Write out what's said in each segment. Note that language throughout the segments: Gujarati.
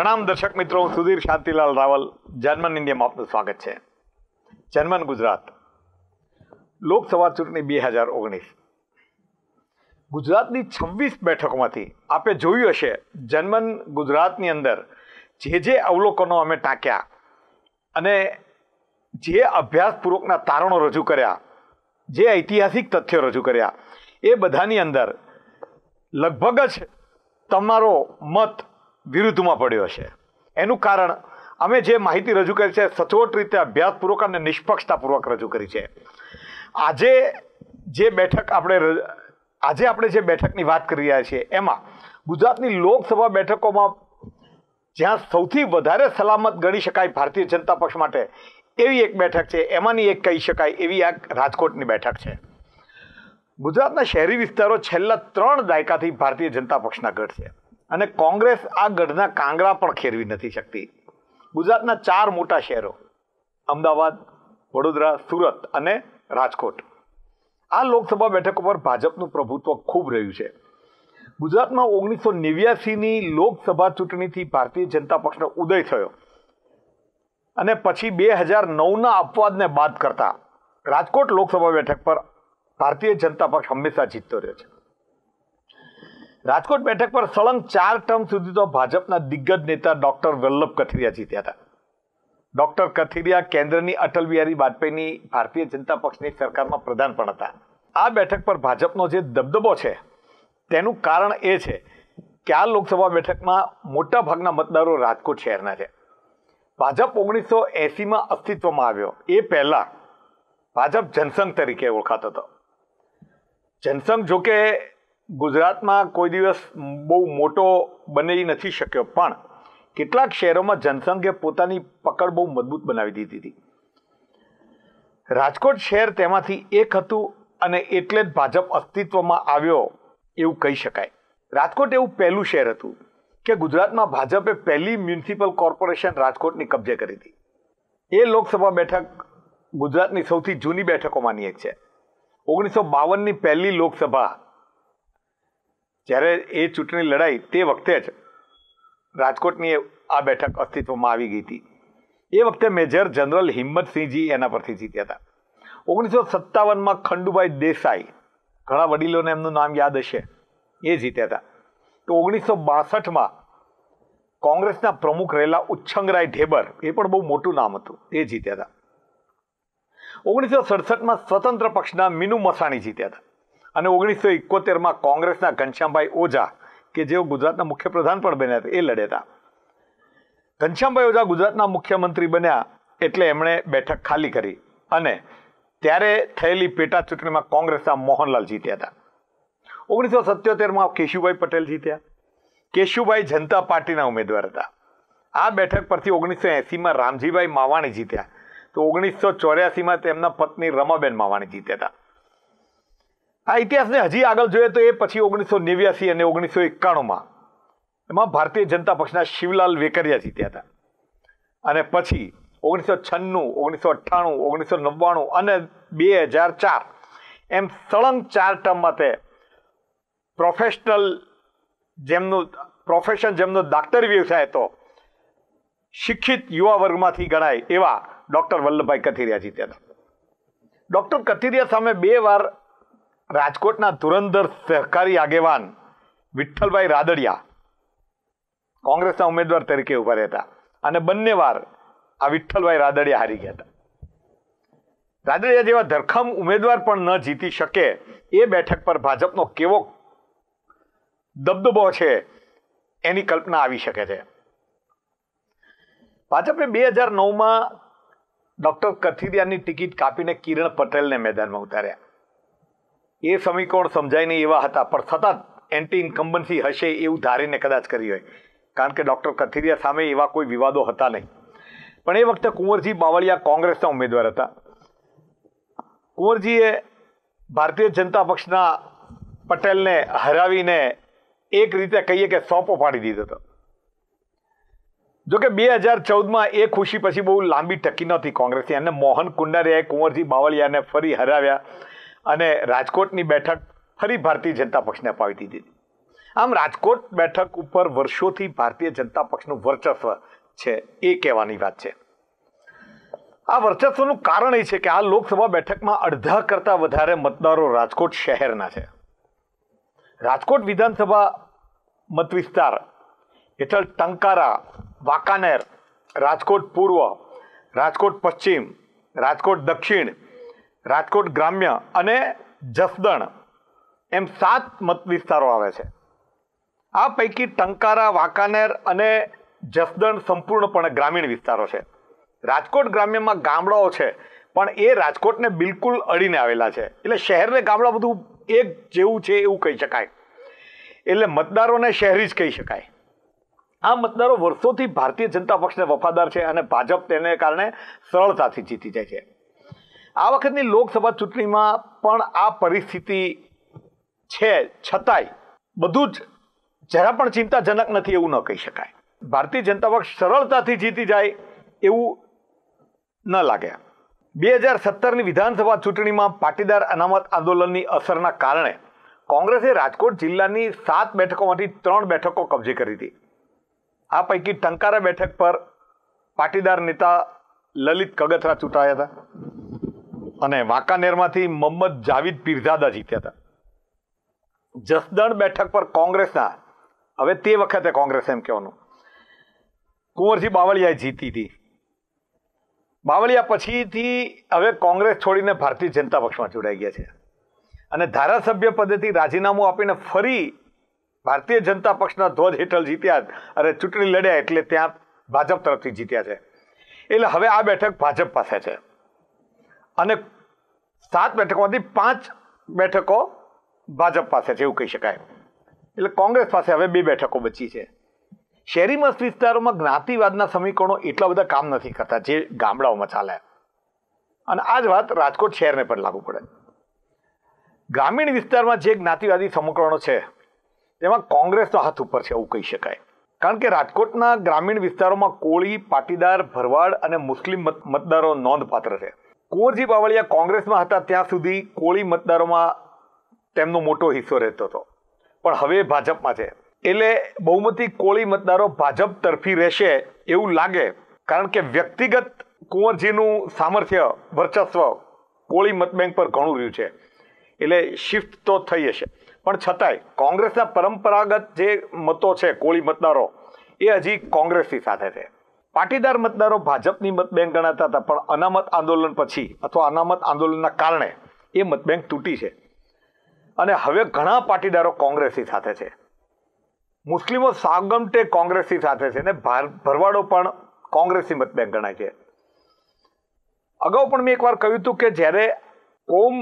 પ્રણામ દર્શક મિત્રો હું સુધીર શાંતિલાલ રાવલ જર્મન ઇન્ડિયામાં આપનું સ્વાગત છે જર્મન ગુજરાત લોકસભા ચૂંટણી બે હજાર ઓગણીસ ગુજરાતની છવ્વીસ બેઠકોમાંથી આપે જોયું હશે જર્મન ગુજરાતની અંદર જે જે અવલોકનો અમે ટાંક્યા અને જે અભ્યાસપૂર્વકના તારણો રજૂ કર્યા જે ઐતિહાસિક તથ્યો રજૂ કર્યા એ બધાની અંદર લગભગ જ તમારો મત વિરુદ્ધમાં પડ્યો છે એનું કારણ અમે જે માહિતી રજૂ કરી છે સચોટ રીતે અભ્યાસપૂર્વક અને નિષ્પક્ષતાપૂર્વક રજૂ કરી છે આજે જે બેઠક આપણે આજે આપણે જે બેઠકની વાત કરી રહ્યા છીએ એમાં ગુજરાતની લોકસભા બેઠકોમાં જ્યાં સૌથી વધારે સલામત ગણી શકાય ભારતીય જનતા પક્ષ માટે એવી એક બેઠક છે એમાંની એક કહી શકાય એવી આ રાજકોટની બેઠક છે ગુજરાતના શહેરી વિસ્તારો છેલ્લા ત્રણ દાયકાથી ભારતીય જનતા પક્ષના ગઢ છે અને કોંગ્રેસ આ ગઢના કાંગરા પણ ખેરવી નથી શકતી ગુજરાતના ચાર મોટા શહેરો અમદાવાદ વડોદરા સુરત અને રાજકોટ આ લોકસભા બેઠકો પર ભાજપનું પ્રભુત્વ ખૂબ રહ્યું છે ગુજરાતમાં ઓગણીસો નેવ્યાસીની લોકસભા ચૂંટણીથી ભારતીય જનતા પક્ષનો ઉદય થયો અને પછી બે હજાર નવના અપવાદને બાદ કરતા રાજકોટ લોકસભા બેઠક પર ભારતીય જનતા પક્ષ હંમેશા જીતતો રહ્યો છે રાજકોટ બેઠક પર સળંગ ચાર ટર્મ સુધી તો ભાજપના દિગ્ગજ નેતા ડૉક્ટર વલ્લભ કથિરિયા જીત્યા હતા ડૉક્ટર કથિરિયા કેન્દ્રની અટલ બિહારી વાજપેયીની ભારતીય જનતા પક્ષની સરકારમાં પ્રધાન પણ હતા આ બેઠક પર ભાજપનો જે દબદબો છે તેનું કારણ એ છે કે આ લોકસભા બેઠકમાં મોટાભાગના મતદારો રાજકોટ શહેરના છે ભાજપ ઓગણીસો એંસીમાં અસ્તિત્વમાં આવ્યો એ પહેલાં ભાજપ જનસંઘ તરીકે ઓળખાતો હતો જનસંઘ જોકે ગુજરાતમાં કોઈ દિવસ બહુ મોટો બની નથી શક્યો પણ કેટલાક શહેરોમાં જનસંઘે પોતાની પકડ બહુ મજબૂત બનાવી દીધી હતી રાજકોટ શહેર તેમાંથી એક હતું અને એટલે જ ભાજપ અસ્તિત્વમાં આવ્યો એવું કહી શકાય રાજકોટ એવું પહેલું શહેર હતું કે ગુજરાતમાં ભાજપે પહેલી મ્યુનિસિપલ કોર્પોરેશન રાજકોટની કબજે કરી હતી એ લોકસભા બેઠક ગુજરાતની સૌથી જૂની બેઠકોમાંની એક છે ઓગણીસો બાવનની પહેલી લોકસભા જ્યારે એ ચૂંટણી લડાઈ તે વખતે જ રાજકોટની આ બેઠક અસ્તિત્વમાં આવી ગઈ હતી એ વખતે મેજર જનરલ હિંમતસિંહજી એના પરથી જીત્યા હતા ઓગણીસો સત્તાવનમાં ખંડુભાઈ દેસાઈ ઘણા વડીલોને એમનું નામ યાદ હશે એ જીત્યા હતા તો ઓગણીસો બાસઠમાં કોંગ્રેસના પ્રમુખ રહેલા ઉચ્છંગરાય ઢેબર એ પણ બહુ મોટું નામ હતું એ જીત્યા હતા ઓગણીસો સડસઠમાં સ્વતંત્ર પક્ષના મીનુ મસાણી જીત્યા હતા અને ઓગણીસો એકોતેરમાં કોંગ્રેસના ઘનશ્યામભાઈ ઓઝા કે જેઓ ગુજરાતના મુખ્યપ્રધાન પણ બન્યા હતા એ લડ્યા હતા ઘનશ્યામભાઈ ઓઝા ગુજરાતના મુખ્યમંત્રી બન્યા એટલે એમણે બેઠક ખાલી કરી અને ત્યારે થયેલી પેટા ચૂંટણીમાં કોંગ્રેસના મોહનલાલ જીત્યા હતા ઓગણીસો સત્યોતેરમાં કેશુભાઈ પટેલ જીત્યા કેશુભાઈ જનતા પાર્ટીના ઉમેદવાર હતા આ બેઠક પરથી ઓગણીસો એંસીમાં રામજીભાઈ માવાણી જીત્યા તો ઓગણીસો ચોર્યાસીમાં તેમના પત્ની રમાબેન માવાણી જીત્યા હતા આ ઇતિહાસને હજી આગળ જોઈએ તો એ પછી ઓગણીસો નેવ્યાસી અને ઓગણીસો એકાણુંમાં એમાં ભારતીય જનતા પક્ષના શિવલાલ વેકરિયા જીત્યા હતા અને પછી ઓગણીસો છન્નું ઓગણીસો અઠ્ઠાણું ઓગણીસો નવ્વાણું અને બે હજાર ચાર એમ સળંગ ચાર ટર્મમાં તે પ્રોફેશનલ જેમનું પ્રોફેશન જેમનો ડાક્ટર વ્યવસાય હતો શિક્ષિત યુવા વર્ગમાંથી ગણાય એવા ડૉક્ટર વલ્લભભાઈ કથિરિયા જીત્યા હતા ડૉક્ટર કથિરિયા સામે બે વાર રાજકોટના ધુરંધર સહકારી આગેવાન વિઠ્ઠલભાઈ રાદડિયા કોંગ્રેસના ઉમેદવાર તરીકે ઊભા રહેતા અને બંને વાર આ વિઠ્ઠલભાઈ રાદડિયા હારી ગયા હતા રાદડિયા જેવા ધરખમ ઉમેદવાર પણ ન જીતી શકે એ બેઠક પર ભાજપનો કેવો દબદબો છે એની કલ્પના આવી શકે છે ભાજપે બે હજાર નવમાં ડૉક્ટર કથિરિયાની ટિકિટ કાપીને કિરણ પટેલને મેદાનમાં ઉતાર્યા એ સમીકરણ સમજાય નહીં એવા હતા પણ સતત એન્ટી ઇન્કમ્બન્સી હશે એવું ધારીને કદાચ કરી હોય કારણ કે ડૉક્ટર કથિરિયા સામે એવા કોઈ વિવાદો હતા નહીં પણ એ વખતે કુંવરજી બાવળિયા કોંગ્રેસના ઉમેદવાર હતા કુંવરજીએ ભારતીય જનતા પક્ષના પટેલને હરાવીને એક રીતે કહીએ કે સોંપો પાડી દીધો હતો જોકે બે હજાર ચૌદમાં એ ખુશી પછી બહુ લાંબી ટકી નહોતી કોંગ્રેસની અને મોહન કુંડારિયાએ કુંવરજી બાવળિયાને ફરી હરાવ્યા અને રાજકોટની બેઠક ફરી ભારતીય જનતા પક્ષને અપાવી દીધી આમ રાજકોટ બેઠક ઉપર વર્ષોથી ભારતીય જનતા પક્ષનું વર્ચસ્વ છે એ કહેવાની વાત છે આ વર્ચસ્વનું કારણ એ છે કે આ લોકસભા બેઠકમાં અડધા કરતાં વધારે મતદારો રાજકોટ શહેરના છે રાજકોટ વિધાનસભા મત વિસ્તાર હેઠળ ટંકારા વાંકાનેર રાજકોટ પૂર્વ રાજકોટ પશ્ચિમ રાજકોટ દક્ષિણ રાજકોટ ગ્રામ્ય અને જસદણ એમ સાત મત વિસ્તારો આવે છે આ પૈકી ટંકારા વાંકાનેર અને જસદણ સંપૂર્ણપણે ગ્રામીણ વિસ્તારો છે રાજકોટ ગ્રામ્યમાં ગામડાઓ છે પણ એ રાજકોટને બિલકુલ અડીને આવેલા છે એટલે શહેરને ગામડા બધું એક જેવું છે એવું કહી શકાય એટલે મતદારોને શહેરી જ કહી શકાય આ મતદારો વર્ષોથી ભારતીય જનતા પક્ષને વફાદાર છે અને ભાજપ તેને કારણે સરળતાથી જીતી જાય છે આ વખતની લોકસભા ચૂંટણીમાં પણ આ પરિસ્થિતિ છે છતાંય બધું જ જરા પણ ચિંતાજનક નથી એવું ન કહી શકાય ભારતીય જનતા પક્ષ સરળતાથી જીતી જાય એવું ન લાગે બે હજાર સત્તરની વિધાનસભા ચૂંટણીમાં પાટીદાર અનામત આંદોલનની અસરના કારણે કોંગ્રેસે રાજકોટ જિલ્લાની સાત બેઠકોમાંથી ત્રણ બેઠકો કબજે કરી હતી આ પૈકી ટંકારા બેઠક પર પાટીદાર નેતા લલિત કગથરા ચૂંટાયા હતા અને વાંકાનેરમાંથી મોહમ્મદ જાવીદ પીરઝાદા જીત્યા હતા જસદણ બેઠક પર કોંગ્રેસના હવે તે વખતે કોંગ્રેસ એમ કહેવાનું કુંવરજી બાવળિયાએ જીતી હતી બાવળિયા પછીથી હવે કોંગ્રેસ છોડીને ભારતીય જનતા પક્ષમાં જોડાઈ ગયા છે અને ધારાસભ્ય પદેથી રાજીનામું આપીને ફરી ભારતીય જનતા પક્ષના ધ્વજ હેઠળ જીત્યા અને ચૂંટણી લડ્યા એટલે ત્યાં ભાજપ તરફથી જીત્યા છે એટલે હવે આ બેઠક ભાજપ પાસે છે અને સાત બેઠકોમાંથી પાંચ બેઠકો ભાજપ પાસે છે એવું કહી શકાય એટલે કોંગ્રેસ પાસે હવે બે બેઠકો બચી છે શહેરી મસ્ત વિસ્તારોમાં જ્ઞાતિવાદના સમીકરણો એટલા બધા કામ નથી કરતા જે ગામડાઓમાં ચાલે અને આ જ વાત રાજકોટ શહેરને પણ લાગુ પડે ગ્રામીણ વિસ્તારમાં જે જ્ઞાતિવાદી સમીકરણો છે તેમાં કોંગ્રેસનો હાથ ઉપર છે એવું કહી શકાય કારણ કે રાજકોટના ગ્રામીણ વિસ્તારોમાં કોળી પાટીદાર ભરવાડ અને મુસ્લિમ મતદારો નોંધપાત્ર છે કુંવરજી બાવળિયા કોંગ્રેસમાં હતા ત્યાં સુધી કોળી મતદારોમાં તેમનો મોટો હિસ્સો રહેતો હતો પણ હવે ભાજપમાં છે એટલે બહુમતી કોળી મતદારો ભાજપ તરફી રહેશે એવું લાગે કારણ કે વ્યક્તિગત કુંવરજીનું સામર્થ્ય વર્ચસ્વ કોળી મતબેંક પર ઘણું રહ્યું છે એટલે શિફ્ટ તો થઈ હશે પણ છતાંય કોંગ્રેસના પરંપરાગત જે મતો છે કોળી મતદારો એ હજી કોંગ્રેસની સાથે છે પાટીદાર મતદારો ભાજપની મતબેંક ગણાતા હતા પણ અનામત આંદોલન પછી અથવા અનામત આંદોલનના કારણે એ મતબેંક તૂટી છે અને હવે ઘણા પાટીદારો કોંગ્રેસની સાથે છે મુસ્લિમો સાગમટે કોંગ્રેસની સાથે છે અને ભરવાડો પણ કોંગ્રેસની મતબેંક ગણાય છે અગાઉ પણ મેં એકવાર કહ્યું હતું કે જ્યારે કોમ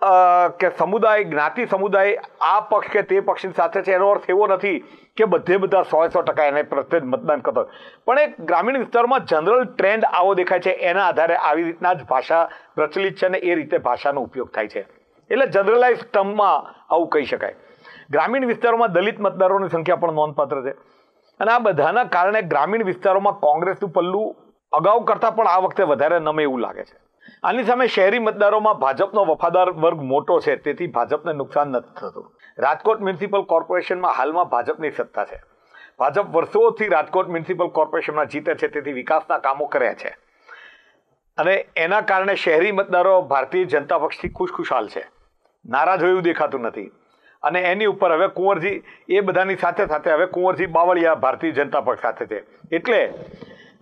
કે સમુદાય જ્ઞાતિ સમુદાય આ પક્ષ કે તે પક્ષની સાથે છે એનો અર્થ એવો નથી કે બધે બધા સો સો ટકા એને પ્રત્યે જ મતદાન કરતો પણ એક ગ્રામીણ વિસ્તારમાં જનરલ ટ્રેન્ડ આવો દેખાય છે એના આધારે આવી રીતના જ ભાષા પ્રચલિત છે અને એ રીતે ભાષાનો ઉપયોગ થાય છે એટલે જનરલાઇઝ ટર્મમાં આવું કહી શકાય ગ્રામીણ વિસ્તારોમાં દલિત મતદારોની સંખ્યા પણ નોંધપાત્ર છે અને આ બધાના કારણે ગ્રામીણ વિસ્તારોમાં કોંગ્રેસનું પલ્લું અગાઉ કરતાં પણ આ વખતે વધારે નમે એવું લાગે છે આની સામે શહેરી મતદારોમાં ભાજપનો વફાદાર વર્ગ મોટો છે તેથી ભાજપને નુકસાન નથી થતું રાજકોટ મ્યુનિસિપલ કોર્પોરેશનમાં હાલમાં ભાજપની સત્તા છે ભાજપ વર્ષોથી રાજકોટ મ્યુનિસિપલ કોર્પોરેશનમાં જીતે છે તેથી વિકાસના કામો કર્યા છે અને એના કારણે શહેરી મતદારો ભારતીય જનતા પક્ષથી ખુશખુશાલ છે નારાજ હોય એવું દેખાતું નથી અને એની ઉપર હવે કુંવરજી એ બધાની સાથે સાથે હવે કુંવરજી બાવળિયા ભારતીય જનતા પક્ષ સાથે છે એટલે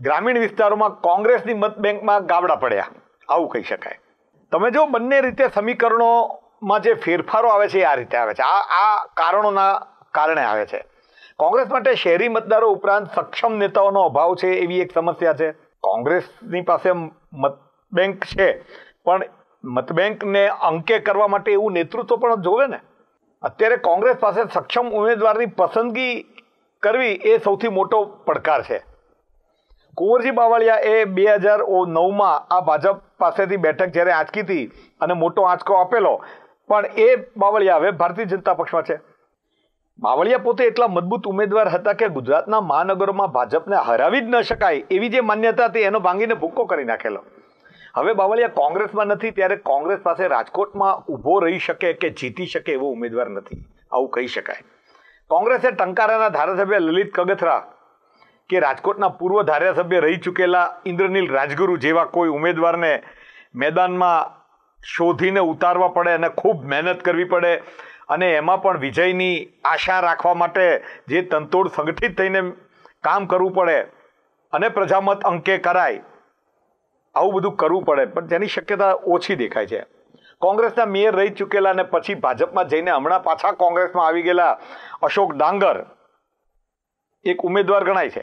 ગ્રામીણ વિસ્તારોમાં કોંગ્રેસની મતબેંકમાં ગાબડા પડ્યા આવું કહી શકાય તમે જો બંને રીતે સમીકરણોમાં જે ફેરફારો આવે છે એ આ રીતે આવે છે આ આ કારણોના કારણે આવે છે કોંગ્રેસ માટે શહેરી મતદારો ઉપરાંત સક્ષમ નેતાઓનો અભાવ છે એવી એક સમસ્યા છે કોંગ્રેસની પાસે મત બેંક છે પણ મતબેંકને અંકે કરવા માટે એવું નેતૃત્વ પણ જોવે ને અત્યારે કોંગ્રેસ પાસે સક્ષમ ઉમેદવારની પસંદગી કરવી એ સૌથી મોટો પડકાર છે કુંવરજી બાવળિયા એ બે હજાર નવમાં આ ભાજપ પાસેથી બેઠક જ્યારે આંચકી હતી અને મોટો આંચકો આપેલો પણ એ બાવળિયા હવે ભારતીય જનતા પક્ષમાં છે બાવળિયા પોતે એટલા મજબૂત ઉમેદવાર હતા કે ગુજરાતના મહાનગરોમાં ભાજપને હરાવી જ ન શકાય એવી જે માન્યતા હતી એનો ભાંગીને ભૂક્કો કરી નાખેલો હવે બાવળિયા કોંગ્રેસમાં નથી ત્યારે કોંગ્રેસ પાસે રાજકોટમાં ઊભો રહી શકે કે જીતી શકે એવો ઉમેદવાર નથી આવું કહી શકાય કોંગ્રેસે ટંકારાના ધારાસભ્ય લલિત કગથરા કે રાજકોટના પૂર્વ ધારાસભ્ય રહી ચૂકેલા ઇન્દ્રનીલ રાજગુરુ જેવા કોઈ ઉમેદવારને મેદાનમાં શોધીને ઉતારવા પડે અને ખૂબ મહેનત કરવી પડે અને એમાં પણ વિજયની આશા રાખવા માટે જે તંતોડ સંગઠિત થઈને કામ કરવું પડે અને પ્રજામત અંકે કરાય આવું બધું કરવું પડે પણ તેની શક્યતા ઓછી દેખાય છે કોંગ્રેસના મેયર રહી ચૂકેલા અને પછી ભાજપમાં જઈને હમણાં પાછા કોંગ્રેસમાં આવી ગયેલા અશોક ડાંગર એક ઉમેદવાર ગણાય છે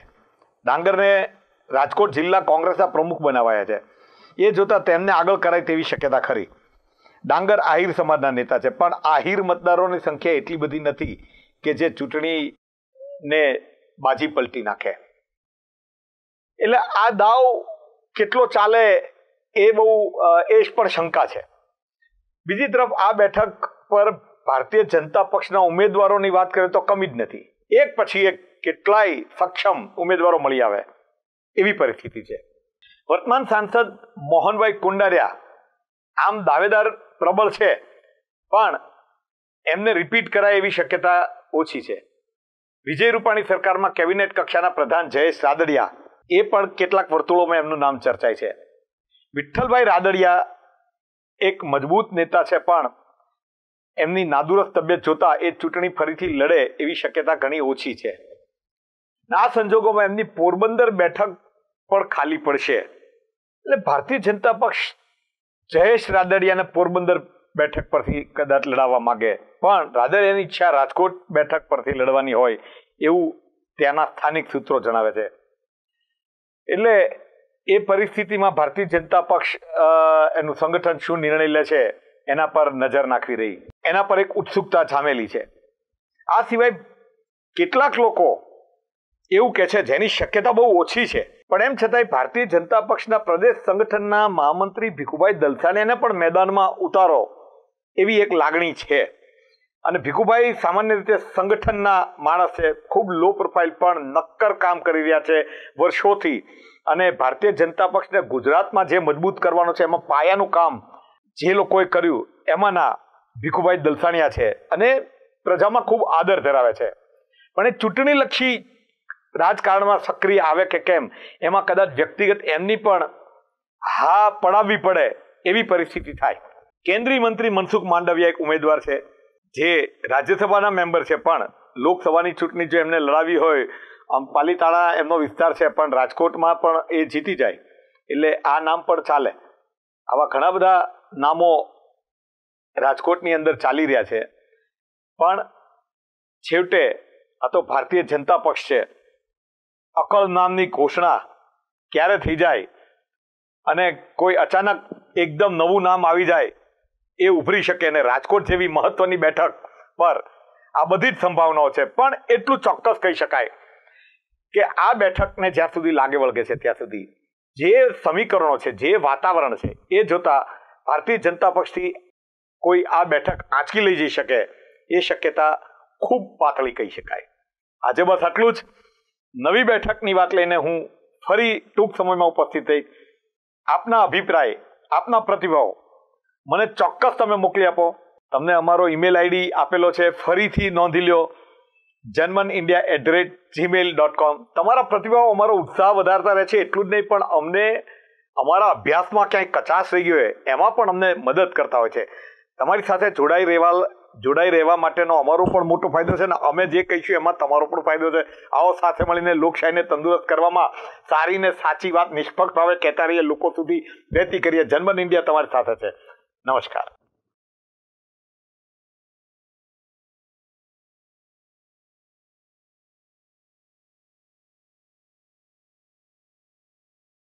ડાંગરને રાજકોટ જિલ્લા કોંગ્રેસના પ્રમુખ બનાવાયા છે એ જોતાં તેમને આગળ કરાય તેવી શક્યતા ખરી ડાંગર આહિર સમાજના નેતા છે પણ આહિર મતદારોની સંખ્યા એટલી બધી નથી કે જે ચૂંટણીને બાજી પલટી નાખે એટલે આ દાવ કેટલો ચાલે એ બહુ એ પણ શંકા છે બીજી તરફ આ બેઠક પર ભારતીય જનતા પક્ષના ઉમેદવારોની વાત કરીએ તો કમી જ નથી એક પછી એક કેટલાય સક્ષમ ઉમેદવારો મળી આવે એવી પરિસ્થિતિ છે વર્તમાન સાંસદ મોહનભાઈ કુંડારિયા આમ દાવેદાર પ્રબળ છે પણ એમને રિપીટ કરાય એવી શક્યતા ઓછી છે વિજય રૂપાણી સરકારમાં કેબિનેટ કક્ષાના પ્રધાન જયેશ રાદડિયા એ પણ કેટલાક વર્તુળોમાં એમનું નામ ચર્ચાય છે વિઠ્ઠલભાઈ રાદડિયા એક મજબૂત નેતા છે પણ એમની નાદુરસ્ત તબિયત જોતા એ ચૂંટણી ફરીથી લડે એવી શક્યતા ઘણી ઓછી છે આ સંજોગોમાં એમની પોરબંદર બેઠક પણ ખાલી પડશે એટલે ભારતીય જનતા પક્ષ જયેશ રાદડિયાને પોરબંદર બેઠક પરથી કદાચ લડાવવા માંગે પણ રાદડિયાની ઈચ્છા રાજકોટ બેઠક પરથી લડવાની હોય એવું ત્યાંના સ્થાનિક સૂત્રો જણાવે છે એટલે એ પરિસ્થિતિમાં ભારતીય જનતા પક્ષ એનું સંગઠન શું નિર્ણય લે છે એના પર નજર નાખવી રહી એના પર એક ઉત્સુકતા છામેલી છે આ સિવાય કેટલાક લોકો એવું કહે છે જેની શક્યતા બહુ ઓછી છે પણ એમ છતાંય ભારતીય જનતા પક્ષના પ્રદેશ સંગઠનના મહામંત્રી ભીખુભાઈ દલસાણિયાને પણ મેદાનમાં ઉતારો એવી એક લાગણી છે અને ભીખુભાઈ સામાન્ય રીતે સંગઠનના માણસ છે ખૂબ લો પ્રોફાઇલ પણ નક્કર કામ કરી રહ્યા છે વર્ષોથી અને ભારતીય જનતા પક્ષને ગુજરાતમાં જે મજબૂત કરવાનો છે એમાં પાયાનું કામ જે લોકોએ કર્યું એમાંના ભીખુભાઈ દલસાણિયા છે અને પ્રજામાં ખૂબ આદર ધરાવે છે પણ એ ચૂંટણીલક્ષી રાજકારણમાં સક્રિય આવે કે કેમ એમાં કદાચ વ્યક્તિગત એમની પણ હા પડાવવી પડે એવી પરિસ્થિતિ થાય કેન્દ્રીય મંત્રી મનસુખ માંડવિયા એક ઉમેદવાર છે જે રાજ્યસભાના મેમ્બર છે પણ લોકસભાની ચૂંટણી જો એમને લડાવી હોય આમ પાલીતાણા એમનો વિસ્તાર છે પણ રાજકોટમાં પણ એ જીતી જાય એટલે આ નામ પણ ચાલે આવા ઘણા બધા નામો રાજકોટની અંદર ચાલી રહ્યા છે પણ છેવટે આ તો ભારતીય જનતા પક્ષ છે અકલ નામની ઘોષણા ક્યારે થઈ જાય અને કોઈ અચાનક એકદમ નવું નામ આવી જાય એ ઉભરી શકે અને રાજકોટ જેવી મહત્વની બેઠક પર આ બધી જ સંભાવનાઓ છે પણ એટલું ચોક્કસ કહી શકાય કે આ બેઠકને જ્યાં સુધી લાગે વળગે છે ત્યાં સુધી જે સમીકરણો છે જે વાતાવરણ છે એ જોતા ભારતીય જનતા પક્ષથી કોઈ આ બેઠક આંચકી લઈ જઈ શકે એ શક્યતા ખૂબ પાતળી કહી શકાય આજે બસ આટલું જ નવી બેઠકની વાત લઈને હું ફરી ટૂંક સમયમાં ઉપસ્થિત થઈશ આપના અભિપ્રાય આપના પ્રતિભાવો મને ચોક્કસ તમે મોકલી આપો તમને અમારો ઈમેલ આઈડી આપેલો છે ફરીથી નોંધી લ્યો Janman India at the rate Gmail dot com તમારા પ્રતિભાવો અમારો ઉત્સાહ વધારતા રહે છે એટલું જ નહીં પણ અમને અમારા અભ્યાસમાં ક્યાંય કચાશ રહી ગયો હોય એમાં પણ અમને મદદ કરતા હોય છે તમારી સાથે જોડાઈ રહેવા જોડાઈ રહેવા માટેનો અમારો પણ મોટો ફાયદો છે ને અમે જે કહીશું એમાં તમારો પણ ફાયદો છે આવો સાથે મળીને લોકશાહીને તંદુરસ્ત કરવામાં સારી ને સાચી વાત નિષ્પક્ષ ભાવે કહેતા રહીએ લોકો સુધી વહેતી કરીએ જન્મન ઇન્ડિયા તમારી સાથે છે નમસ્કાર